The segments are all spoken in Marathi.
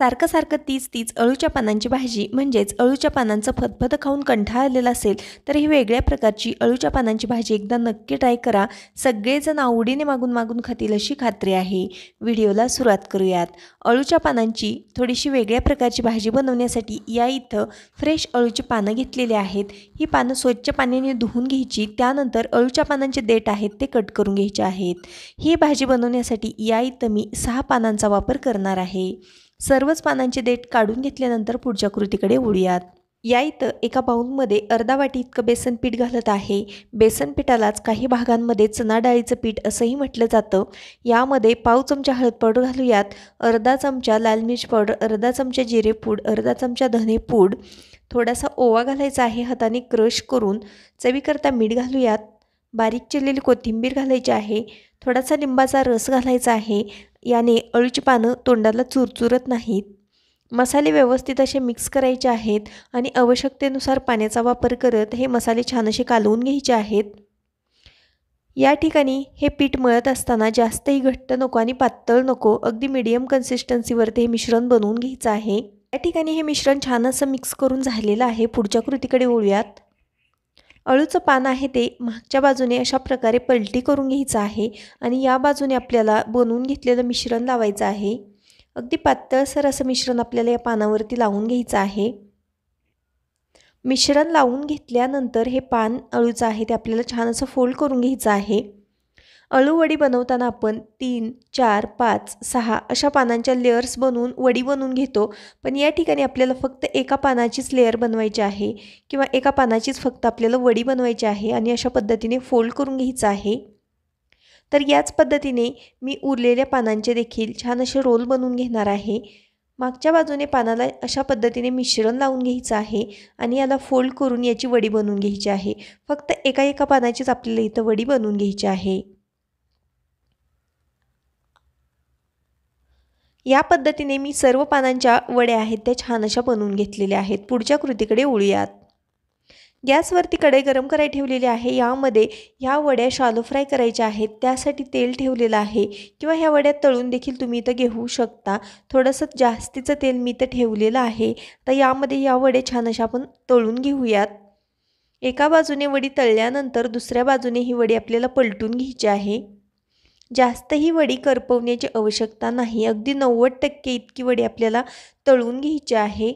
सारखं सारखं तीच तीच अळूच्या पानांची भाजी म्हणजेच अळूच्या पानांचं फतफत खाऊन कंठाळ आलेला असेल तर ही वेगळ्या प्रकारची अळूच्या पानांची भाजी एकदा नक्की ट्राय करा सगळेजण आवडीने मागून मागून खातील अशी खात्री आहे व्हिडिओला सुरुवात करूयात अळूच्या पानांची थोडीशी वेगळ्या प्रकारची भाजी बनवण्यासाठी या इथं फ्रेश अळूची पानं घेतलेली आहेत ही पानं स्वच्छ पाण्याने धुवून घ्यायची त्यानंतर अळूच्या पानांचे देठ आहेत ते कट करून घ्यायचे आहेत ही भाजी बनवण्यासाठी या इथं मी सहा पानांचा वापर करणार आहे सर्वच पानांचे देठ काढून घेतल्यानंतर पुढच्या कृतीकडे उडूयात या इथं एका बाऊलमध्ये अर्धा वाटी इतकं बेसन पीठ घालत आहे बेसन पिठालाच काही भागांमध्ये चना डाळीचं पीठ असंही म्हटलं जातं यामध्ये पाव चमचा हळद पावडर घालूयात अर्धा चमचा लाल मिर्च पावडर अर्धा चमचा जिरे पूड अर्धा चमचा धने पूड थोडासा ओवा घालायचा आहे हाताने क्रश करून चवीकरता मीठ घालूयात बारीक चिरलेली कोथिंबीर घालायची आहे थोडासा लिंबाचा रस घालायचा आहे याने अळूची पानं तोंडाला चुरचुरत नाहीत मसाले व्यवस्थित असे मिक्स करायचे आहेत आणि आवश्यकतेनुसार पाण्याचा वापर करत हे मसाले छान असे कालवून घ्यायचे आहेत या ठिकाणी हे पीठ मळत असताना जास्तही घट्ट नको आणि पातळ नको अगदी मिडियम कन्सिस्टन्सीवरती हे मिश्रण बनवून घ्यायचं आहे या ठिकाणी हे मिश्रण छान असं मिक्स करून झालेलं आहे पुढच्या कृतीकडे ओळूयात अळूचं पान आहे ते मागच्या बाजूने अशा प्रकारे पलटी करून घ्यायचं आहे आणि या बाजूने आपल्याला बनवून घेतलेलं मिश्रण लावायचं आहे अगदी पातळसर असं मिश्रण आपल्याला या पानावरती लावून घ्यायचं आहे मिश्रण लावून घेतल्यानंतर हे पान अळूचं आहे ते आपल्याला छान असं फोल्ड करून घ्यायचं आहे अळूवडी बनवताना आपण तीन चार पाच सहा अशा पानांच्या लेअर्स बनवून वडी बनवून घेतो पण या ठिकाणी आपल्याला फक्त एका पानाचीच लेअर बनवायची आहे किंवा एका पानाचीच फक्त आपल्याला वडी बनवायची आहे आणि अशा पद्धतीने फोल्ड करून घ्यायचं आहे तर याच पद्धतीने मी उरलेल्या पानांचे देखील छान असे रोल बनवून घेणार आहे मागच्या बाजूने पानाला अशा पद्धतीने मिश्रण लावून घ्यायचं आहे आणि याला फोल्ड करून याची वडी बनवून घ्यायची आहे फक्त एका एका पानाचीच आपल्याला इथं वडी बनवून घ्यायची आहे या पद्धतीने मी सर्व पानांच्या वड्या आहेत त्या छान अशा बनवून घेतलेल्या आहेत पुढच्या कृतीकडे ओळूयात गॅसवरती कढई गरम कराय ठेवलेले आहे यामध्ये ह्या वड्या शालो फ्राय करायच्या आहेत त्यासाठी तेल ठेवलेलं आहे किंवा ह्या वड्या तळून देखील तुम्ही इथं घेऊ शकता थोडंसं जास्तीचं तेल मी इथं ठेवलेलं आहे तर यामध्ये या वड्या छान अशा आपण तळून घेऊयात एका बाजूने वडी तळल्यानंतर दुसऱ्या बाजूने ही वडी आपल्याला पलटून घ्यायची आहे जास्तही वडी करपवण्याची आवश्यकता नाही अगदी नव्वद टक्के इतकी वडी आपल्याला तळून घ्यायची आहे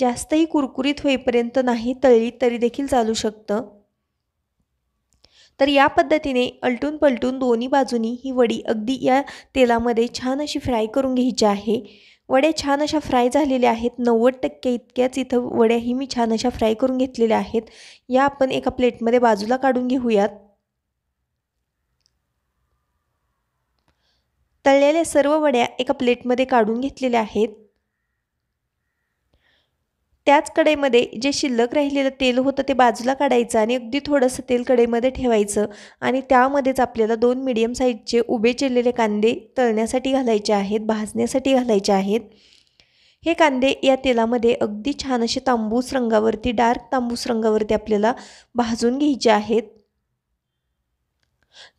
जास्तही कुरकुरीत होईपर्यंत नाही तळली तरी देखील चालू शकतं तर या पद्धतीने अलटून पलटून दोन्ही बाजूनी ही वडी अगदी या तेलामध्ये छान अशी फ्राय करून घ्यायची आहे वड्या छान अशा फ्राय झालेल्या आहेत नव्वद टक्के इतक्याच इथं वड्याही मी छान अशा फ्राय करून घेतलेल्या आहेत या आपण एका प्लेटमध्ये बाजूला काढून घेऊयात तळलेल्या सर्व वड्या एका प्लेटमध्ये काढून घेतलेल्या आहेत त्याच कढईमध्ये जे शिल्लक राहिलेलं तेल होतं ते बाजूला काढायचं आणि अगदी थोडंसं तेल कढईमध्ये ठेवायचं आणि त्यामध्येच आपल्याला दोन मिडियम साईजचे उभे चिरलेले कांदे तळण्यासाठी घालायचे आहेत भाजण्यासाठी घालायचे आहेत हे कांदे या तेलामध्ये अगदी छान असे तांबूस रंगावरती डार्क तांबूस रंगावरती आपल्याला भाजून घ्यायचे आहेत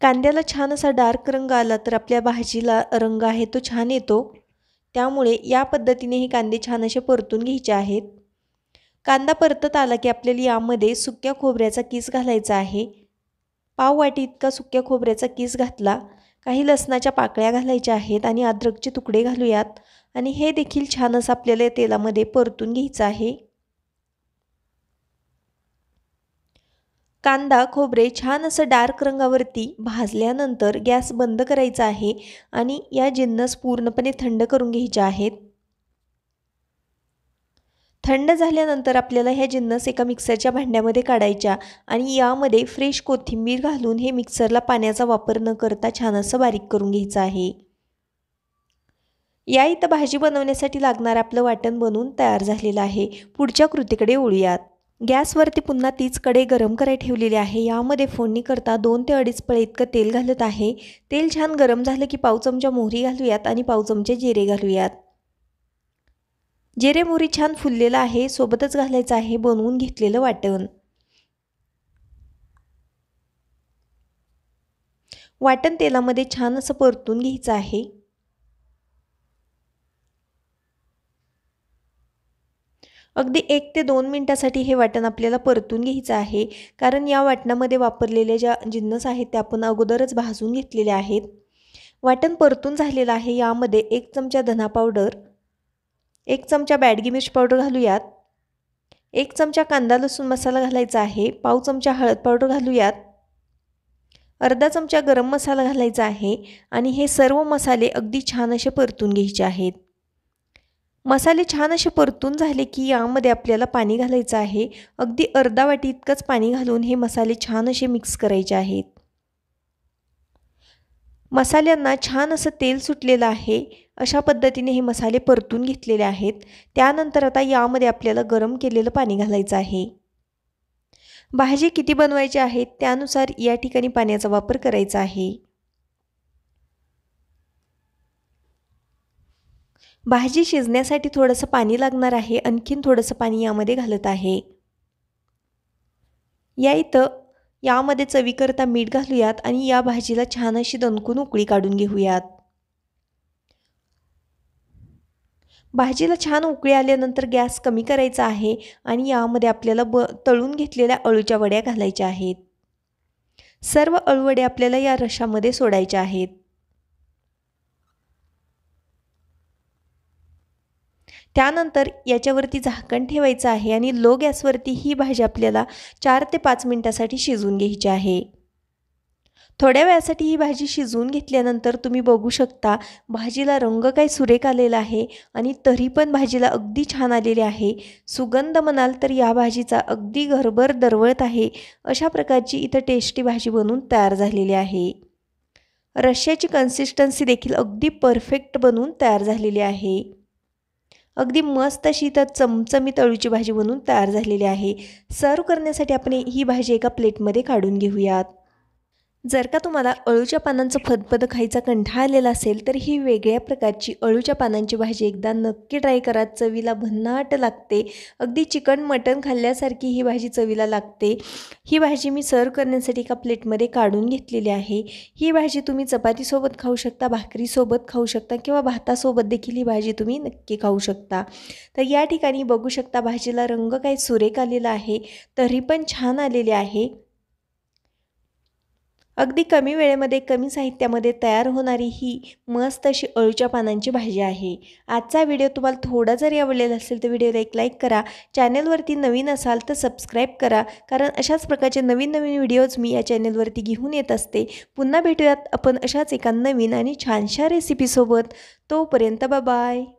कांद्याला छान असा डार्क रंग आला तर आपल्या भाजीला रंग आहे तो छान येतो त्यामुळे या पद्धतीने हे कांदे छान असे परतून घ्यायचे आहेत कांदा परतत आला की आपल्याला यामध्ये सुक्या खोबऱ्याचा किस घालायचा आहे पाव वाटी इतका सुक्या खोबऱ्याचा किस घातला काही लसणाच्या पाकळ्या घालायच्या आहेत आणि अद्रकचे तुकडे घालूयात आणि हे देखील छान असं आपल्याला तेलामध्ये परतून घ्यायचं आहे कांदा खोबरे छान असं डार्क रंगावरती भाजल्यानंतर गॅस बंद करायचा आहे आणि या जिन्नस पूर्णपणे थंड करून घ्यायच्या आहेत थंड झाल्यानंतर आपल्याला ह्या जिन्नस एका मिक्सरच्या भांड्यामध्ये काढायच्या आणि यामध्ये फ्रेश कोथिंबीर घालून हे मिक्सरला पाण्याचा वापर न करता छान असं बारीक करून घ्यायचं आहे या इथं भाजी बनवण्यासाठी लागणारं आपलं वाटण बनवून तयार झालेलं आहे पुढच्या कृतीकडे ओळूयात गॅसवरती पुन्हा तीच कडे गरम करायला ठेवलेली आहे यामध्ये फोडणी करता दोन ते अडीच पळे इतकं तेल घालत आहे तेल छान गरम झालं की पाव चमचा मोहरी घालूयात आणि पाव चमचे जिरे घालूयात जिरे मोहरी छान फुललेलं आहे सोबतच घालायचं आहे बनवून घेतलेलं वाटण वाटण तेलामध्ये छान असं परतून घ्यायचं आहे अगदी एक ते दोन मिनटासाठी हे वाटण आपल्याला परतून घ्यायचं आहे कारण या वाटणामध्ये वापरलेल्या ज्या जिन्नस आहेत त्या आपण अगोदरच भाजून घेतलेल्या आहेत वाटण परतून झालेलं आहे यामध्ये एक चमचा धना पावडर एक चमचा बॅडगी मिर्च पावडर घालूयात एक चमचा कांदा लसूण मसाला घालायचा आहे पाव चमचा हळद पावडर घालूयात अर्धा चमचा गरम मसाला घालायचा आहे आणि हे सर्व मसाले अगदी छान असे परतून घ्यायचे आहेत मसाले छान असे परतून झाले की यामध्ये आपल्याला पाणी घालायचं आहे अगदी अर्धा वाटी इतकंच पाणी घालून हे मसाले छान असे मिक्स करायचे आहेत मसाल्यांना छान असं तेल सुटलेलं आहे अशा पद्धतीने हे मसाले परतून घेतलेले आहेत त्यानंतर आता यामध्ये आपल्याला गरम केलेलं पाणी घालायचं आहे भाजी किती बनवायची आहेत त्यानुसार या ठिकाणी पाण्याचा वापर करायचा आहे भाजी शिजण्यासाठी थोडंसं पाणी लागणार आहे आणखीन थोडंसं पाणी यामध्ये घालत आहे या इथं यामध्ये चवीकरता मीठ घालूयात आणि या भाजीला छान अशी दणकून उकळी काढून घेऊयात भाजीला छान उकळी आल्यानंतर गॅस कमी करायचा आहे आणि यामध्ये आपल्याला ब तळून घेतलेल्या अळूच्या वड्या घालायच्या आहेत सर्व अळूवडे आपल्याला या रशामध्ये सोडायच्या आहेत त्यानंतर याच्यावरती झाकण ठेवायचं आहे आणि लो गॅसवरती ही भाजी आपल्याला चार ते पाच मिनटासाठी शिजवून घ्यायची आहे थोड्या वेळासाठी ही भाजी शिजवून घेतल्यानंतर तुम्ही बघू शकता भाजीला रंग काय सुरेख आलेला आहे आणि तरी पण भाजीला अगदी छान आलेली आहे सुगंध म्हणाल तर या भाजीचा अगदी घरभर दरवळत आहे अशा प्रकारची इथं टेस्टी भाजी बनवून तयार झालेली आहे रश्श्याची कन्सिस्टन्सी देखील अगदी परफेक्ट बनवून तयार झालेली आहे अगदी मस्त अशी तर चमचमी तळूची भाजी बनवून तयार झालेली आहे सर्व करण्यासाठी आपण ही भाजी एका प्लेटमध्ये काढून घेऊयात जर का तुम्हाला अळूच्या पानांचं फदफद खायचा कंठा आलेला असेल तर ही वेगळ्या प्रकारची अळूच्या पानांची भाजी एकदा नक्की ट्राय करा चवीला भन्नाट लागते अगदी चिकन मटण खाल्ल्यासारखी ही भाजी चवीला लागते ही भाजी मी सर्व करण्यासाठी एका प्लेटमध्ये काढून घेतलेली आहे ही भाजी तुम्ही चपातीसोबत खाऊ शकता भाकरीसोबत खाऊ शकता किंवा भातासोबत देखील ही भाजी तुम्ही नक्की खाऊ शकता तर या ठिकाणी बघू शकता भाजीला रंग काही सुरेख आलेला आहे तरी पण छान आलेले आहे अगदी कमी वेळेमध्ये कमी साहित्यामध्ये तयार होणारी ही मस्त अशी अळूच्या पानांची भाजी आहे आजचा व्हिडिओ तुम्हाला थोडा जरी आवडलेला असेल तर व्हिडिओला एक लाईक करा चॅनेलवरती नवीन असाल तर सबस्क्राईब करा कारण अशाच प्रकारचे नवीन नवीन व्हिडिओज मी या चॅनेलवरती घेऊन येत असते पुन्हा भेटूयात आपण अशाच एका नवीन आणि छानशा रेसिपीसोबत तोपर्यंत बाय